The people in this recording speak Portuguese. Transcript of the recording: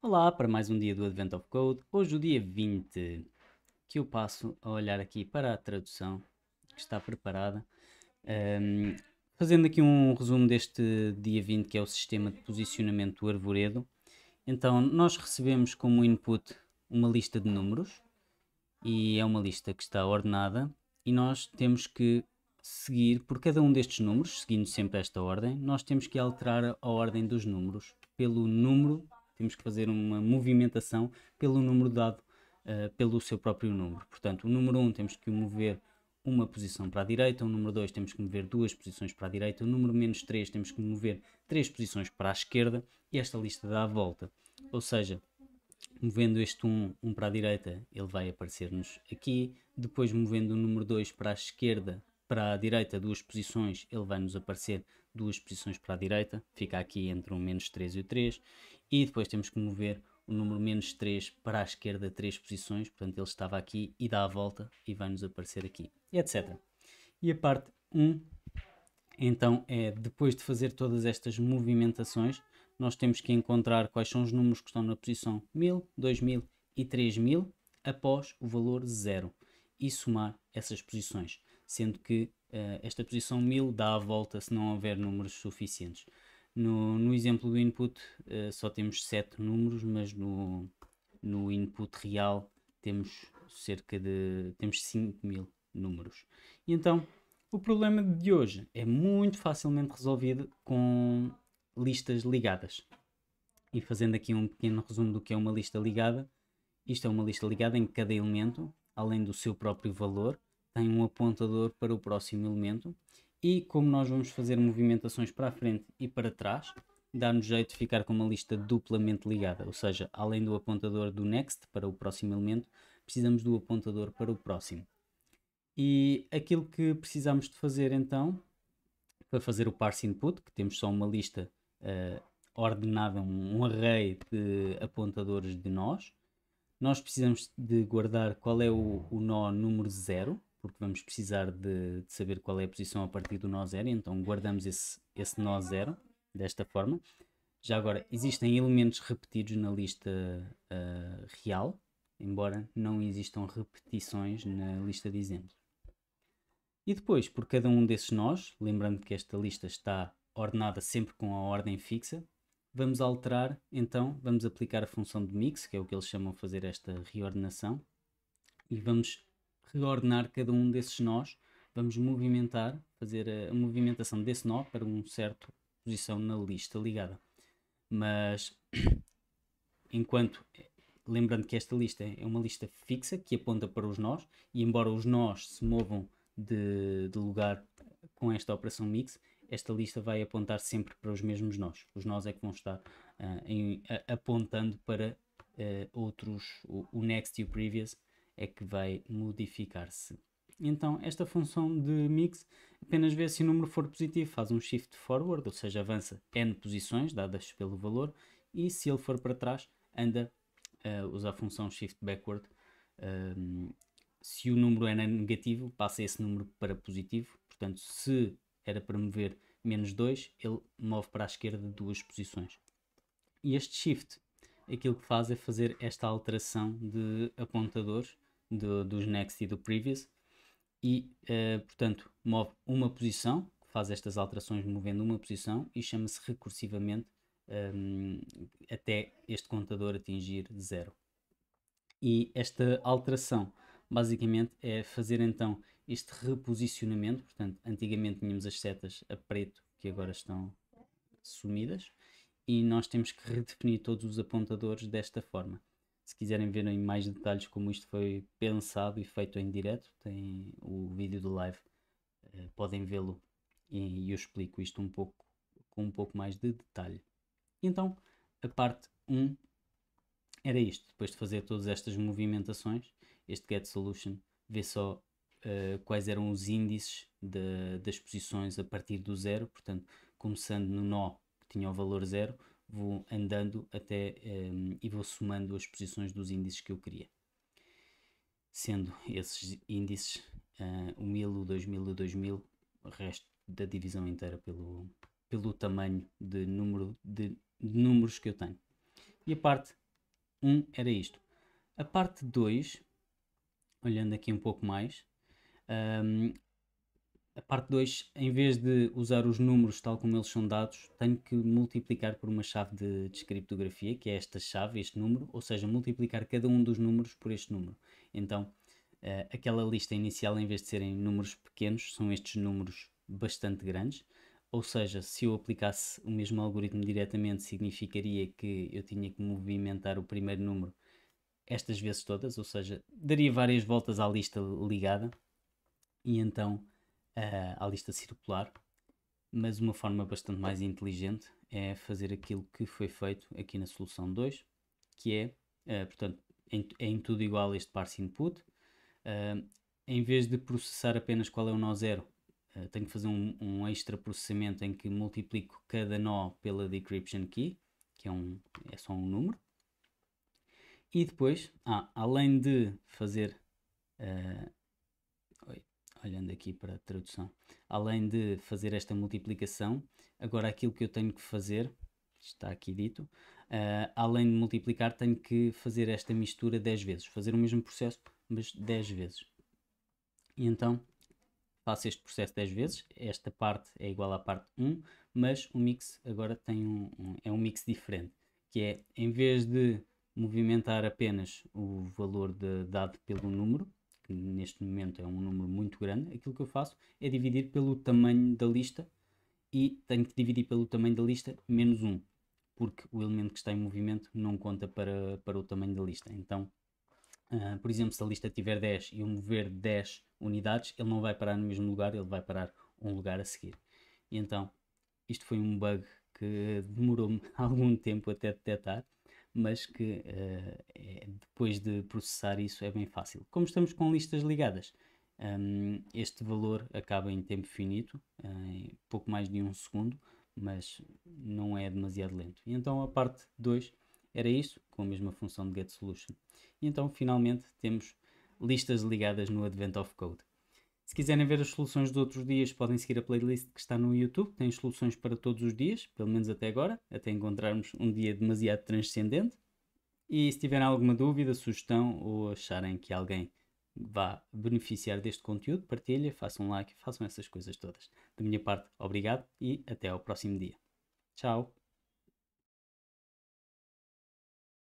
Olá para mais um dia do Advent of Code. Hoje o dia 20, que eu passo a olhar aqui para a tradução que está preparada. Um, fazendo aqui um resumo deste dia 20, que é o sistema de posicionamento do arvoredo. Então, nós recebemos como input uma lista de números, e é uma lista que está ordenada, e nós temos que seguir, por cada um destes números, seguindo sempre esta ordem, nós temos que alterar a ordem dos números pelo número temos que fazer uma movimentação pelo número dado uh, pelo seu próprio número. Portanto, o número 1 um, temos que mover uma posição para a direita, o número 2 temos que mover duas posições para a direita, o número menos 3 temos que mover três posições para a esquerda e esta lista dá a volta. Ou seja, movendo este 1 um, um para a direita, ele vai aparecer-nos aqui, depois movendo o número 2 para a esquerda, para a direita duas posições, ele vai nos aparecer duas posições para a direita, fica aqui entre o menos 3 e o 3, e depois temos que mover o número menos 3 para a esquerda 3 posições, portanto ele estava aqui e dá a volta e vai-nos aparecer aqui, e etc. E a parte 1, então é depois de fazer todas estas movimentações, nós temos que encontrar quais são os números que estão na posição 1000, 2000 e 3000 após o valor 0 e somar essas posições, sendo que eh, esta posição 1000 dá a volta se não houver números suficientes. No, no exemplo do input eh, só temos 7 números, mas no, no input real temos cerca de temos 5000 números. E então, o problema de hoje é muito facilmente resolvido com listas ligadas. E fazendo aqui um pequeno resumo do que é uma lista ligada, isto é uma lista ligada em que cada elemento, além do seu próprio valor, tem um apontador para o próximo elemento e como nós vamos fazer movimentações para a frente e para trás, dá-nos jeito de ficar com uma lista duplamente ligada, ou seja, além do apontador do next para o próximo elemento, precisamos do apontador para o próximo. E aquilo que precisamos de fazer então, para fazer o parse input, que temos só uma lista uh, ordenada, um, um array de apontadores de nós, nós precisamos de guardar qual é o, o nó número 0, porque vamos precisar de, de, saber qual é a posição a partir do nó zero, então guardamos esse, esse nó zero desta forma. Já agora, existem elementos repetidos na lista uh, real, embora não existam repetições na lista de exemplos. E depois, por cada um desses nós, lembrando que esta lista está ordenada sempre com a ordem fixa, vamos alterar, então, vamos aplicar a função de mix, que é o que eles chamam de fazer esta reordenação, e vamos reordenar cada um desses nós, vamos movimentar, fazer eh, a, movimentação desse nó para uma certa posição na lista ligada. Mas enquanto eh, lembrando que esta lista é uma lista fixa que aponta para os nós e embora os nós se movam de, de lugar com esta operação mix, esta lista vai apontar sempre para os mesmos nós. Os nós é que vão estar uh, em, a, apontando para uh, outros, o, o next e o previous, é que vai modificar-se. Então, esta função de mix apenas vê se o número for positivo, faz um shift forward, ou seja, avança n posições dadas pelo valor, e se ele for para trás, anda, uh, usa a função shift backward. Uh, se o número era é negativo, passa esse número para positivo, portanto, se era para mover menos 2, ele move para a esquerda duas posições. E este shift, aquilo que faz é fazer esta alteração de apontadores do, dos next e do previous e, uh, portanto, move uma posição, faz estas alterações movendo uma posição e chama-se recursivamente um, ehm, até este contador atingir zero. E esta alteração, basicamente, é fazer então este reposicionamento, portanto, antigamente tínhamos as setas a preto que agora estão sumidas e nós temos que redefinir todos os apontadores desta forma. Se quiserem ver em mais detalhes como isto foi pensado e feito em direto, tem o vídeo do live, eh, podem vê-lo e, eu explico isto um pouco com um pouco mais de detalhe. Então, a parte 1 era isto. Depois de fazer todas estas movimentações, este get solution vê só uh, quais eram os índices de, das posições a partir do zero, portanto, começando no nó que tinha o valor zero, vou andando até um, e vou somando as posições dos índices que eu queria. Sendo esses índices uh, o 1000, o 2000 e o 2000, o resto da divisão inteira pelo, pelo tamanho de número de, de números que eu tenho. E a parte 1 era isto. A parte 2, olhando aqui um pouco mais, um, a parte 2, em vez de usar os números tal como eles são dados, tenho que multiplicar por uma chave de, de criptografia, que é esta chave, este número, ou seja, multiplicar cada um dos números por este número. Então, uh, aquela lista inicial, em vez de serem números pequenos, são estes números bastante grandes. Ou seja, se eu aplicasse o mesmo algoritmo diretamente, significaria que eu tinha que movimentar o primeiro número estas vezes todas, ou seja, daria várias voltas à lista ligada e então eh, à lista circular, mas uma forma bastante mais inteligente é fazer aquilo que foi feito aqui na solução 2, que é, uh, portanto, em, é em tudo igual este parse input. Uh, em vez de processar apenas qual é o nó zero, uh, tenho que fazer um, um, extra processamento em que multiplico cada nó pela decryption key, que é, um, é só um número. E depois, ah, além de fazer olhando aqui para a tradução, além de fazer esta multiplicação, agora aquilo que eu tenho que fazer, está aqui dito, uh, além de multiplicar, tenho que fazer esta mistura 10 vezes, fazer o mesmo processo, mas 10 vezes. E então faço este processo 10 vezes, esta parte é igual à parte 1, mas o mix agora tem um, um é um mix diferente, que é em vez de movimentar apenas o valor de, dado pelo número, que neste momento é um número muito grande, aquilo que eu faço é dividir pelo tamanho da lista e tenho que dividir pelo tamanho da lista menos 1, porque o elemento que está em movimento não conta para, para o tamanho da lista. Então, uh, por exemplo, se a lista tiver 10 e eu mover 10 unidades, ele não vai parar no mesmo lugar, ele vai parar um lugar a seguir. E então, isto foi um bug que demorou-me algum tempo até detectar, mas que uh, depois de processar isso é bem fácil. Como estamos com listas ligadas, um, ehm, este valor acaba em tempo finito, eh, em pouco mais de um segundo, mas não é demasiado lento. E então a parte 2 era isto, com a mesma função de getSolution. E então finalmente temos listas ligadas no Advent of Code. Se quiserem ver as soluções de outros dias, podem seguir a playlist que está no YouTube, tem soluções para todos os dias, pelo menos até agora, até encontrarmos um dia demasiado transcendente. E se tiverem alguma dúvida, sugestão ou acharem que alguém vá beneficiar deste conteúdo, partilhem, façam like, façam essas coisas todas. Da minha parte, obrigado e até ao próximo dia. Tchau!